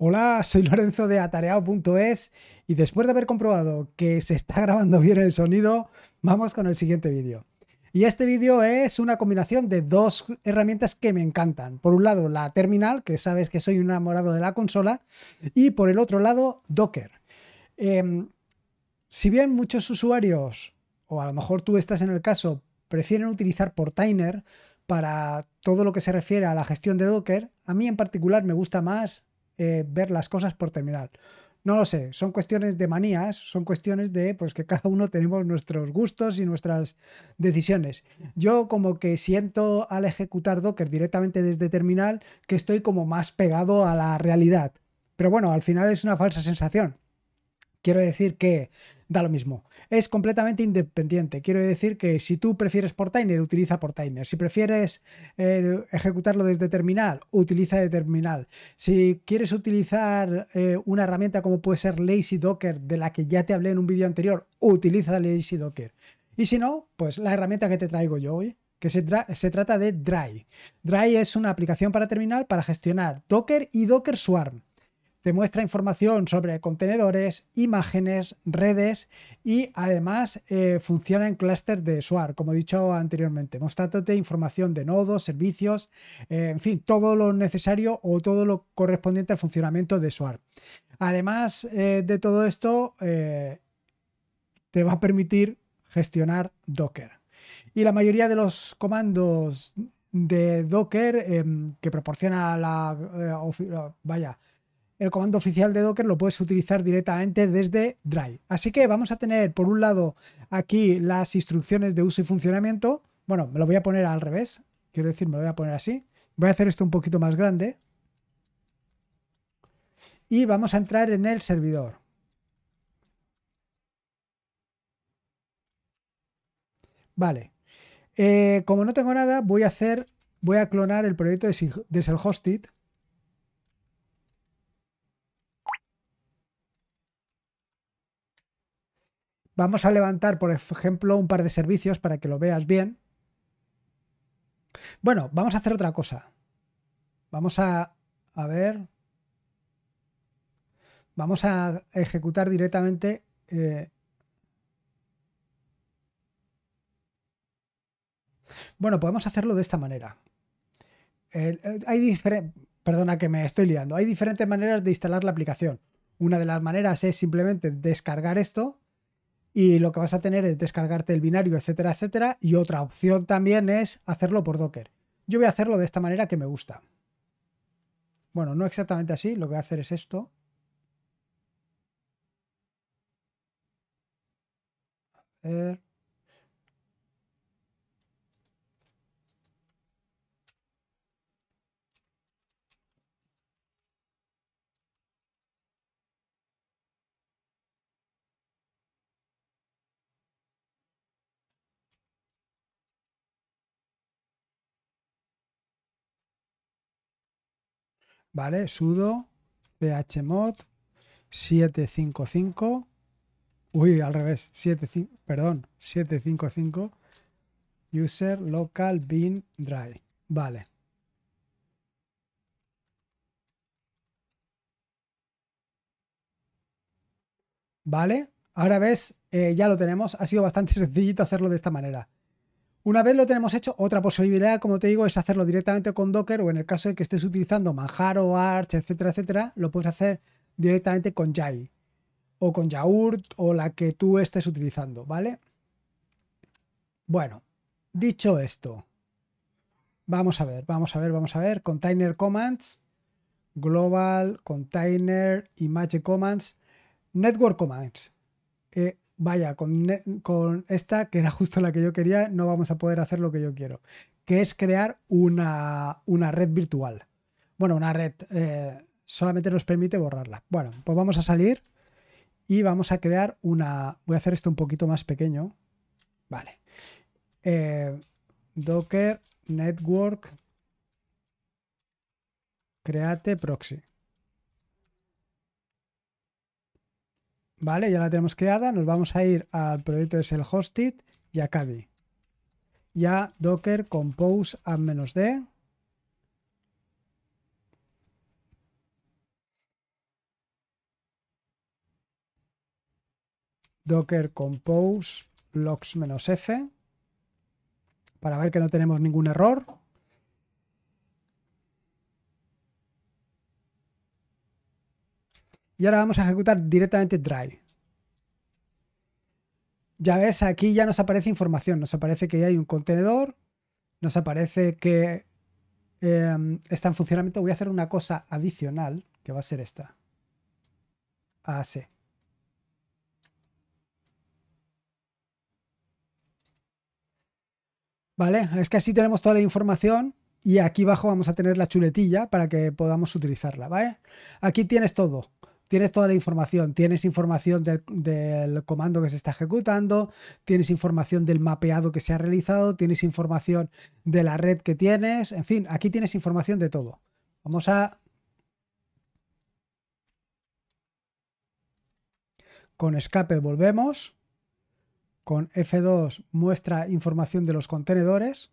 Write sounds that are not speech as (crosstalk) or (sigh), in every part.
Hola, soy Lorenzo de atareado.es y después de haber comprobado que se está grabando bien el sonido, vamos con el siguiente vídeo. Y este vídeo es una combinación de dos herramientas que me encantan. Por un lado, la terminal, que sabes que soy un enamorado de la consola, y por el otro lado, Docker. Em, si bien muchos usuarios, o a lo mejor tú estás en el caso, prefieren utilizar Portainer para todo lo que se refiere a la gestión de Docker, a mí en particular me gusta más eh, ver las cosas por terminal. No lo sé, son cuestiones de manías, son cuestiones de pues que cada uno tenemos nuestros gustos y nuestras decisiones. Yo como que siento al ejecutar Docker directamente desde terminal que estoy como más pegado a la realidad. Pero bueno, al final es una falsa sensación. Quiero decir que da lo mismo. Es completamente independiente. Quiero decir que si tú prefieres Portainer, utiliza Portainer. Si prefieres eh, ejecutarlo desde terminal, utiliza de terminal. Si quieres utilizar eh, una herramienta como puede ser Lazy Docker, de la que ya te hablé en un vídeo anterior, utiliza Lazy Docker. Y si no, pues la herramienta que te traigo yo hoy, que se trata de Dry. Dry es una aplicación para terminal para gestionar Docker y Docker Swarm muestra información sobre contenedores, imágenes, redes y además eh, funciona en clúster de SWAR, como he dicho anteriormente, mostrándote información de nodos, servicios, eh, en fin, todo lo necesario o todo lo correspondiente al funcionamiento de SWAR. Además eh, de todo esto, te va a permitir gestionar Docker. Y la mayoría de los comandos de Docker em, que proporciona la, vaya, el comando oficial de Docker lo puedes utilizar directamente desde Drive. Así que vamos a tener por un lado aquí las instrucciones de uso y funcionamiento. Bueno, me lo voy a poner al revés. Quiero decir, me lo voy a poner así. Voy a hacer esto un poquito más grande. Y vamos a entrar en el servidor. Vale. Eh, como no tengo nada, voy a hacer, voy a clonar el proyecto de, el hostit Vamos a levantar, por ejemplo, un par de servicios para que lo veas bien. Bueno, vamos a hacer otra cosa. Vamos a, ver. Vamos a ejecutar directamente. Eh, bueno, podemos hacerlo de esta manera. hay Perdona que me estoy liando. Hay diferentes maneras de instalar la aplicación. Una de las maneras es simplemente descargar esto y lo que vas a tener es descargarte el binario, etcétera, etcétera. Y otra opción también es hacerlo por Docker. Yo voy a hacerlo de esta manera que me gusta. Bueno, no exactamente así, lo que voy a hacer es esto. A ver. ¿vale? Sudo, phmod 755, uy, al revés, 75 perdón, 755, user local bin drive, vale. ¿Vale? Ahora ves, eh, ya lo tenemos. Ha sido bastante (laughs) sencillito hacerlo de esta manera. Una vez lo tenemos hecho, otra posibilidad, como te digo, es hacerlo directamente con Docker o en el caso de que estés utilizando Manjaro, Arch, etcétera, etcétera, lo puedes hacer directamente con Jai o con Yaurt o la que tú estés utilizando, ¿vale? Bueno, dicho esto, vamos a ver, vamos a ver, vamos a ver, container commands, global, container, image commands, network commands. Eh, vaya, con, esta, que era justo la que yo quería, no vamos a poder hacer lo que yo quiero, que es crear una, red virtual. Bueno, una red eh, solamente nos permite borrarla. Bueno, pues vamos a salir y vamos a crear una... Voy a hacer esto un poquito más pequeño. Vale. Eh, Docker Network Create Proxy. Vale, ya la tenemos creada. Nos vamos a ir al proyecto de Shell Hosted y a Kadi. Ya docker compose a menos d. docker compose logs-f para ver que no tenemos ningún error. Y ahora vamos a ejecutar directamente drive. Ya ves, aquí ya nos aparece información. Nos aparece que ya hay un contenedor. Nos aparece que em, está en funcionamiento. Voy a hacer una cosa adicional que va a ser esta. así Vale, es que así tenemos toda la información y aquí abajo vamos a tener la chuletilla para que podamos utilizarla, Aquí tienes todo tienes toda la información, tienes información del, comando que se está ejecutando, tienes información del mapeado que se ha realizado, tienes información de la red que tienes, en fin, aquí tienes información de todo. Vamos a... Con escape volvemos. Con F2 muestra información de los contenedores.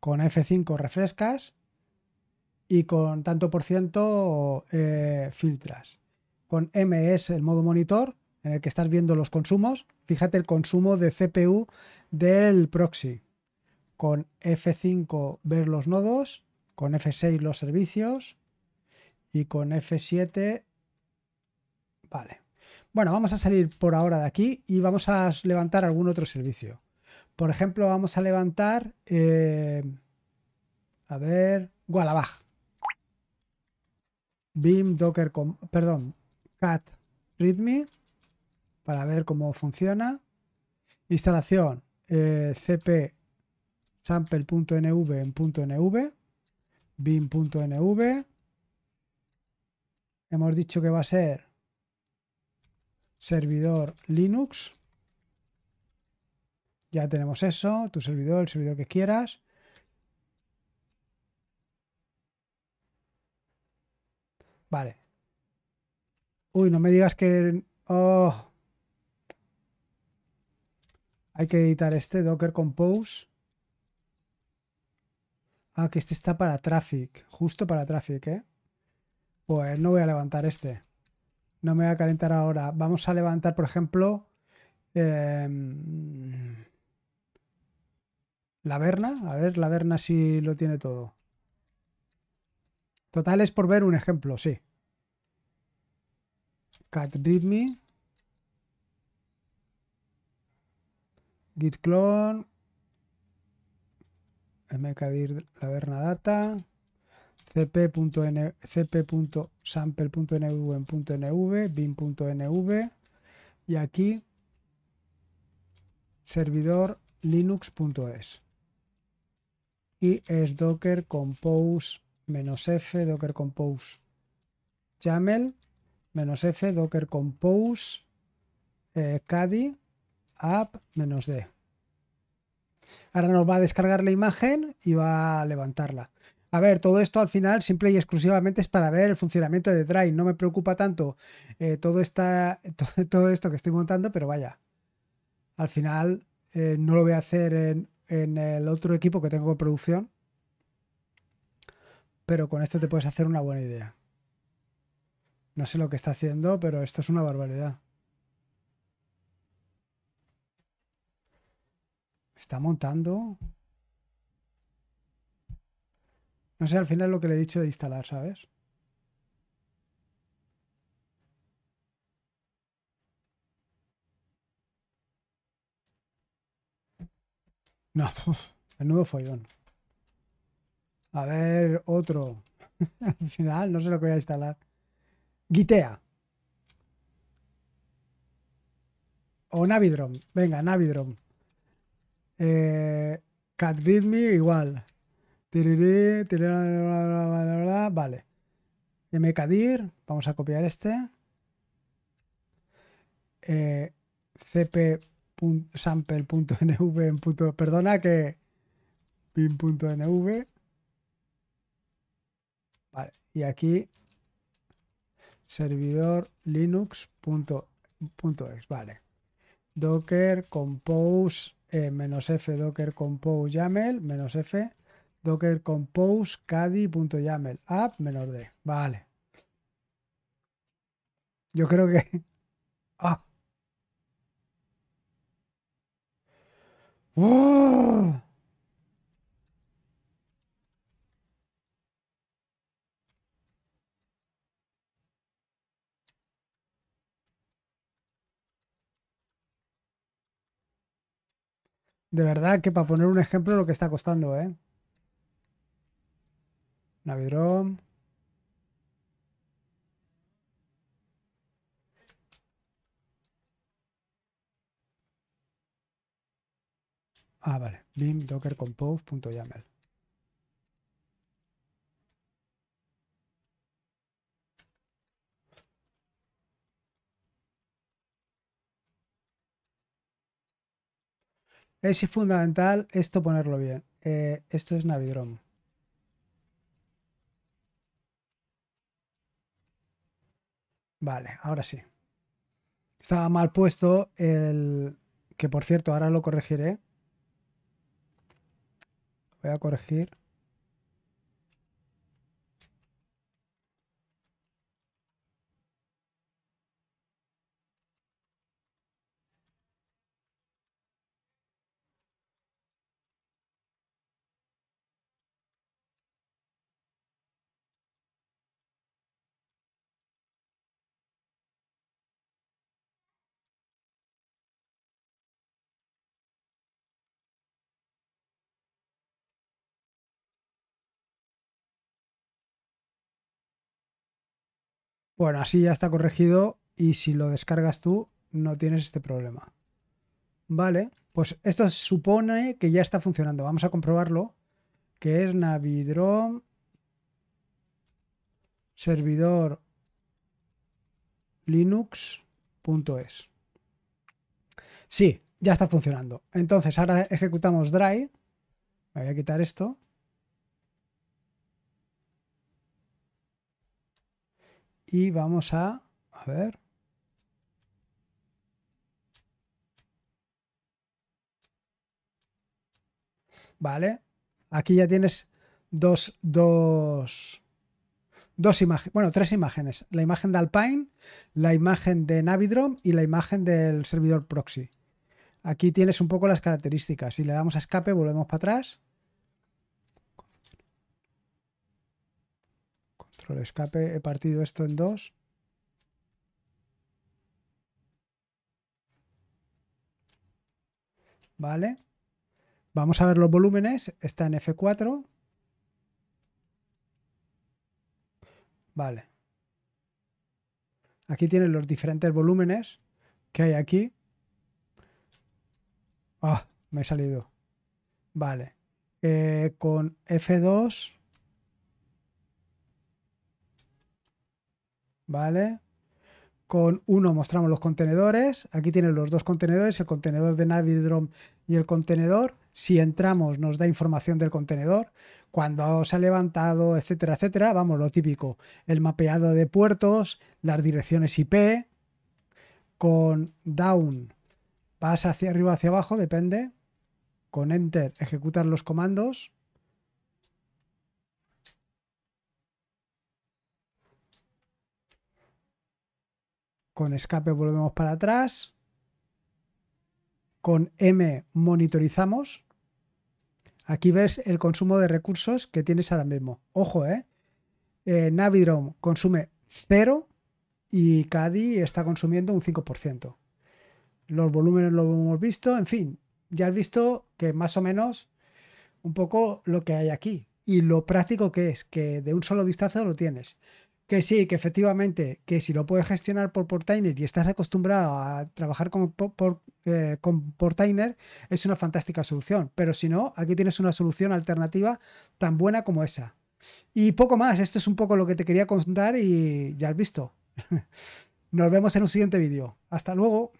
Con F5 refrescas y con tanto por ciento eh, filtras. Con M es el modo monitor en el que estás viendo los consumos. Fíjate el consumo de CPU del proxy. Con F5 ver los nodos, con F6 los servicios y con F7... Vale. Bueno, vamos a salir por ahora de aquí y vamos a levantar algún otro servicio. Por ejemplo, vamos a levantar... Eh, a ver, Gualabaj. Bim Docker, perdón, cat readme para ver cómo funciona. Instalación eh, cp sample.nv en .nv, Hemos dicho que va a ser servidor Linux. Ya tenemos eso, tu servidor, el servidor que quieras. Vale. Uy, no me digas que... Oh. Hay que editar este, Docker Compose. Ah, que este está para traffic. Justo para traffic, ¿eh? Pues no voy a levantar este. No me voy a calentar ahora. Vamos a levantar, por ejemplo... Em, la Verna. A ver, la Verna si sí lo tiene todo. Total es por ver un ejemplo, sí. Cat readme. Git clone. mkdir la verna data. cp.sample.nv.nv, bin.nv y aquí servidor linux.es y es docker compose menos F, Docker Compose. YAML, menos F, Docker Compose, eh, CADI, app, menos D. Ahora nos va a descargar la imagen y va a levantarla. A ver, todo esto al final simple y exclusivamente es para ver el funcionamiento de Drive. No me preocupa tanto eh, (laughs) todo, todo, esto que estoy montando, pero vaya, al final eh, no lo voy a hacer en, en el otro equipo que tengo en producción, pero con esto te puedes hacer una buena idea. No sé lo que está haciendo, pero esto es una barbaridad. Está montando. No sé, al final lo que le he dicho de instalar, ¿sabes? No, (laughs) el nudo follón. A ver, otro. (laughs) Al final, no sé lo que voy a instalar. Gitea. O Navidrom. Venga, Navidrom. Eh, igual. vale. MKDIR. Vamos a copiar este. Eh, cp.sample.nv Perdona que pin.nv. Vale, y aquí servidor linux.ex, vale. Docker compose eh, menos f docker compose yaml menos f docker compose cadi.yaml app menos d, vale. Yo creo que. (laughs) ¡Ah! ¡Oh! De verdad que para poner un ejemplo lo que está costando, ¿eh? Navidrom. Ah, vale. Bim docker compose.yaml. Es fundamental esto ponerlo bien. Eh, esto es Navidrom. Vale, ahora sí. Estaba mal puesto el... Que por cierto, ahora lo corregiré. Voy a corregir. Bueno, así ya está corregido y si lo descargas tú no tienes este problema. Vale, pues esto supone que ya está funcionando. Vamos a comprobarlo, que es Navidrom servidor linux.es. Sí, ya está funcionando. Entonces ahora ejecutamos Drive. Me voy a quitar esto. Y vamos a, a ver. Vale. Aquí ya tienes dos, dos, dos imágenes, bueno, tres imágenes. La imagen de Alpine, la imagen de Navidrom y la imagen del servidor proxy. Aquí tienes un poco las características. Si le damos a escape, volvemos para atrás. el escape, he partido esto en dos. Vale. Vamos a ver los volúmenes. Está en F4. Vale. Aquí tienen los diferentes volúmenes que hay aquí. Ah, me he salido. Vale. Eh, con F2 ¿vale? Con uno mostramos los contenedores. Aquí tienen los dos contenedores, el contenedor de Navidrom y el contenedor. Si entramos nos da información del contenedor, cuando se ha levantado, etcétera, etcétera. Vamos, lo típico. El mapeado de puertos, las direcciones IP. Con down pasa hacia arriba hacia abajo, depende. Con enter ejecutar los comandos. Con escape volvemos para atrás. Con M monitorizamos. Aquí ves el consumo de recursos que tienes ahora mismo. Ojo, ¿eh? eh consume 0 y Cadi está consumiendo un 5%. Los volúmenes los hemos visto, en fin, ya has visto que más o menos un poco lo que hay aquí y lo práctico que es, que de un solo vistazo lo tienes que sí, que efectivamente, que si lo puedes gestionar por Portainer y estás acostumbrado a trabajar con, por, eh, Portainer, es una fantástica solución. Pero si no, aquí tienes una solución alternativa tan buena como esa. Y poco más, esto es un poco lo que te quería contar y ya has visto. (laughs) Nos vemos en un siguiente vídeo. Hasta luego.